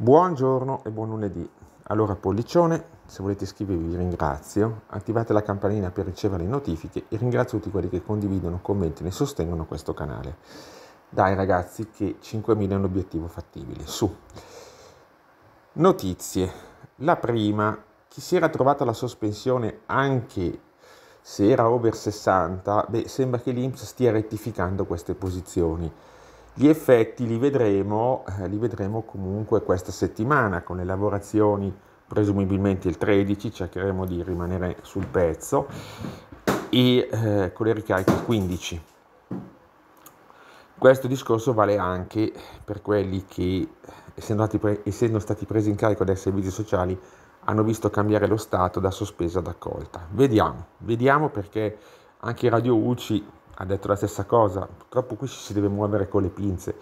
Buongiorno e buon lunedì. Allora pollicione, se volete iscrivervi vi ringrazio, attivate la campanella per ricevere le notifiche e ringrazio tutti quelli che condividono, commentano e sostengono questo canale. Dai ragazzi che 5.000 è un obiettivo fattibile. Su. Notizie. La prima, chi si era trovata la sospensione anche se era over 60, beh, sembra che l'Inps stia rettificando queste posizioni gli effetti li vedremo, eh, li vedremo comunque questa settimana con le lavorazioni presumibilmente il 13, cercheremo di rimanere sul pezzo e eh, con le ricariche il 15. Questo discorso vale anche per quelli che, essendo, pre- essendo stati presi in carico dai servizi sociali, hanno visto cambiare lo stato da sospesa ad accolta. Vediamo, vediamo perché anche Radio UCI ha detto la stessa cosa, purtroppo qui ci si deve muovere con le pinze.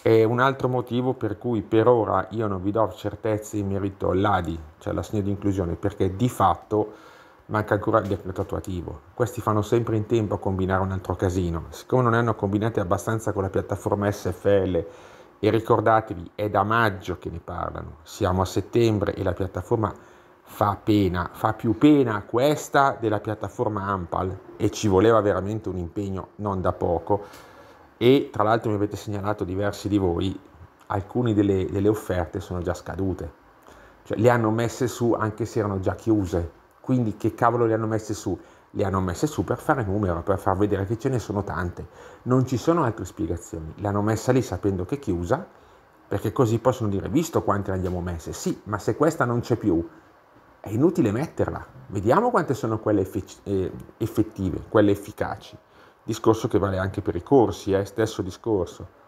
È un altro motivo per cui per ora io non vi do certezze in merito all'ADI, cioè l'assegno di inclusione, perché di fatto manca ancora il decreto attuativo. Questi fanno sempre in tempo a combinare un altro casino. Siccome non ne hanno combinati abbastanza con la piattaforma SFL, e ricordatevi, è da maggio che ne parlano, siamo a settembre e la piattaforma fa pena, fa più pena questa della piattaforma Ampal e ci voleva veramente un impegno non da poco e tra l'altro mi avete segnalato diversi di voi, alcune delle, delle offerte sono già scadute, cioè le hanno messe su anche se erano già chiuse, quindi che cavolo le hanno messe su? Le hanno messe su per fare numero, per far vedere che ce ne sono tante, non ci sono altre spiegazioni, le hanno messa lì sapendo che è chiusa, perché così possono dire visto quante le abbiamo messe, sì, ma se questa non c'è più, è inutile metterla. Vediamo quante sono quelle eh, effettive, quelle efficaci. Discorso che vale anche per i corsi, è eh? stesso discorso.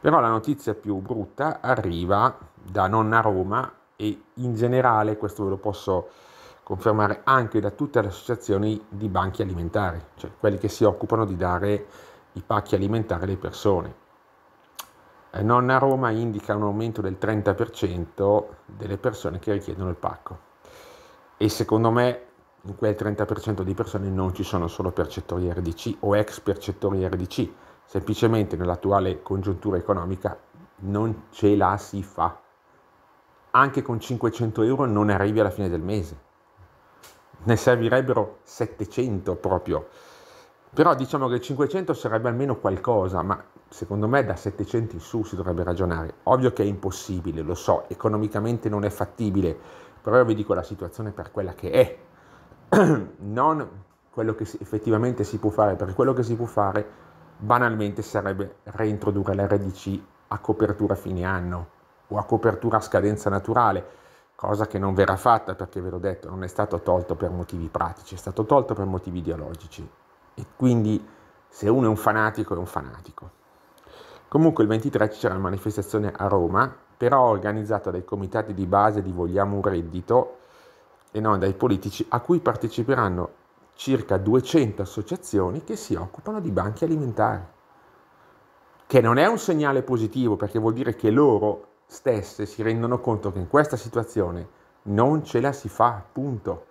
Però la notizia più brutta arriva da nonna Roma e in generale questo ve lo posso confermare anche da tutte le associazioni di banchi alimentari, cioè quelli che si occupano di dare i pacchi alimentari alle persone. Eh, Nonna Roma indica un aumento del 30% delle persone che richiedono il pacco e secondo me in quel 30% di persone non ci sono solo percettori RDC o ex percettori RDC, semplicemente nell'attuale congiuntura economica non ce la si fa. Anche con 500 euro non arrivi alla fine del mese, ne servirebbero 700 proprio. Però diciamo che 500 sarebbe almeno qualcosa, ma secondo me da 700 in su si dovrebbe ragionare. Ovvio che è impossibile, lo so, economicamente non è fattibile, però io vi dico la situazione per quella che è, non quello che effettivamente si può fare, perché quello che si può fare banalmente sarebbe reintrodurre l'RDC a copertura fine anno o a copertura a scadenza naturale, cosa che non verrà fatta perché ve l'ho detto, non è stato tolto per motivi pratici, è stato tolto per motivi ideologici e quindi se uno è un fanatico è un fanatico. Comunque il 23 c'era la manifestazione a Roma, però organizzata dai comitati di base di Vogliamo un reddito e non dai politici, a cui parteciperanno circa 200 associazioni che si occupano di banchi alimentari. Che non è un segnale positivo perché vuol dire che loro stesse si rendono conto che in questa situazione non ce la si fa, punto.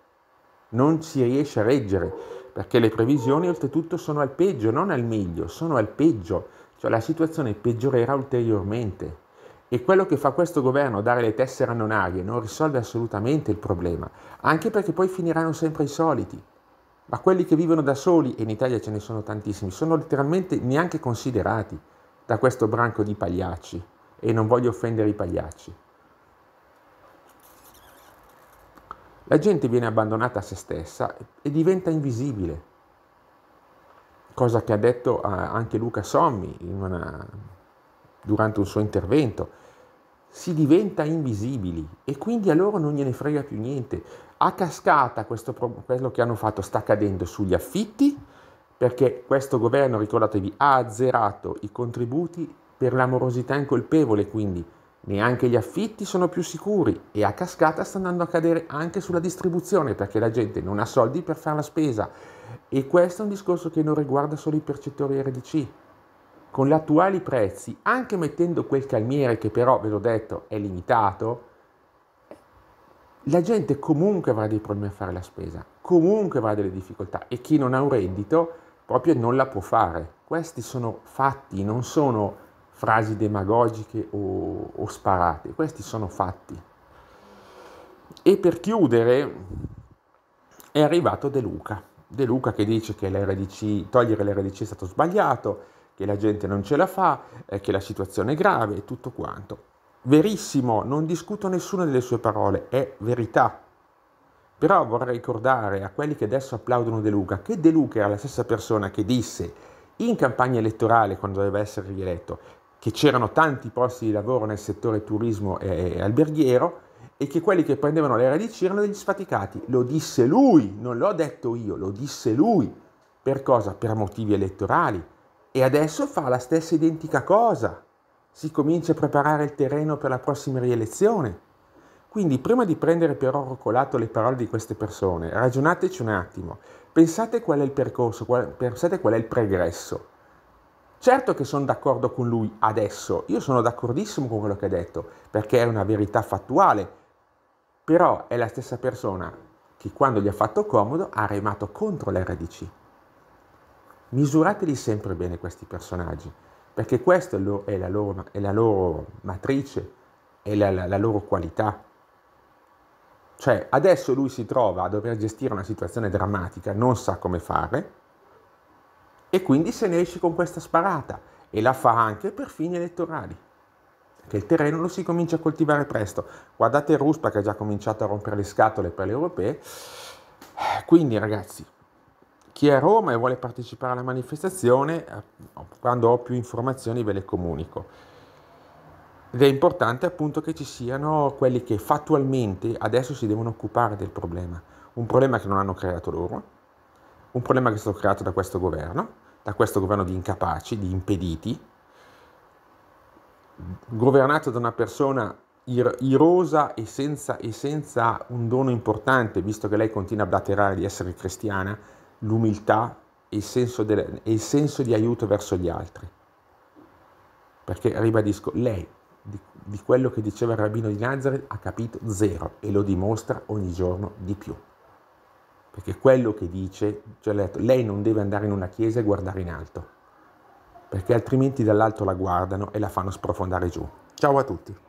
Non si riesce a reggere perché le previsioni oltretutto sono al peggio, non al meglio, sono al peggio cioè la situazione peggiorerà ulteriormente. E quello che fa questo governo, dare le tessere a non arie, non risolve assolutamente il problema, anche perché poi finiranno sempre i soliti. Ma quelli che vivono da soli, e in Italia ce ne sono tantissimi, sono letteralmente neanche considerati da questo branco di pagliacci. E non voglio offendere i pagliacci. La gente viene abbandonata a se stessa e diventa invisibile cosa che ha detto eh, anche Luca Sommi una, durante un suo intervento. Si diventa invisibili e quindi a loro non gliene frega più niente. A cascata questo, quello che hanno fatto sta accadendo sugli affitti perché questo governo, ricordatevi, ha azzerato i contributi per l'amorosità incolpevole, quindi neanche gli affitti sono più sicuri e a cascata sta andando a cadere anche sulla distribuzione perché la gente non ha soldi per fare la spesa e questo è un discorso che non riguarda solo i percettori RDC. Con gli attuali prezzi, anche mettendo quel calmiere che però, ve l'ho detto, è limitato, la gente comunque avrà dei problemi a fare la spesa, comunque avrà delle difficoltà e chi non ha un reddito proprio non la può fare. Questi sono fatti, non sono frasi demagogiche o, o sparate, questi sono fatti. E per chiudere è arrivato De Luca. De Luca che dice che l'RDC, togliere l'RDC è stato sbagliato, che la gente non ce la fa, eh, che la situazione è grave e tutto quanto. Verissimo, non discuto nessuna delle sue parole, è verità. Però vorrei ricordare a quelli che adesso applaudono De Luca che De Luca era la stessa persona che disse in campagna elettorale, quando doveva essere rieletto, che c'erano tanti posti di lavoro nel settore turismo e alberghiero, e che quelli che prendevano le radici erano degli sfaticati. Lo disse lui, non l'ho detto io, lo disse lui. Per cosa? Per motivi elettorali. E adesso fa la stessa identica cosa. Si comincia a preparare il terreno per la prossima rielezione. Quindi prima di prendere per oro colato le parole di queste persone, ragionateci un attimo, pensate qual è il percorso, qual, pensate qual è il pregresso. Certo che sono d'accordo con lui adesso, io sono d'accordissimo con quello che ha detto, perché è una verità fattuale, però è la stessa persona che quando gli ha fatto comodo ha remato contro l'RDC. Misurateli sempre bene questi personaggi, perché questa è la loro, è la loro matrice, è la, la, la loro qualità. Cioè, adesso lui si trova a dover gestire una situazione drammatica, non sa come fare, e quindi se ne esce con questa sparata e la fa anche per fini elettorali che il terreno lo si comincia a coltivare presto. Guardate Ruspa che ha già cominciato a rompere le scatole per le europee. Quindi ragazzi, chi è a Roma e vuole partecipare alla manifestazione, eh, quando ho più informazioni ve le comunico. Ed è importante appunto che ci siano quelli che fattualmente adesso si devono occupare del problema, un problema che non hanno creato loro, un problema che è stato creato da questo governo, da questo governo di incapaci, di impediti, governato da una persona ir- irosa e senza, e senza un dono importante, visto che lei continua a blaterare di essere cristiana, l'umiltà e il senso, del, e il senso di aiuto verso gli altri. Perché, ribadisco, lei di, di quello che diceva il rabbino di Nazareth ha capito zero e lo dimostra ogni giorno di più. Perché quello che dice, cioè lei non deve andare in una chiesa e guardare in alto perché altrimenti dall'alto la guardano e la fanno sprofondare giù. Ciao a tutti!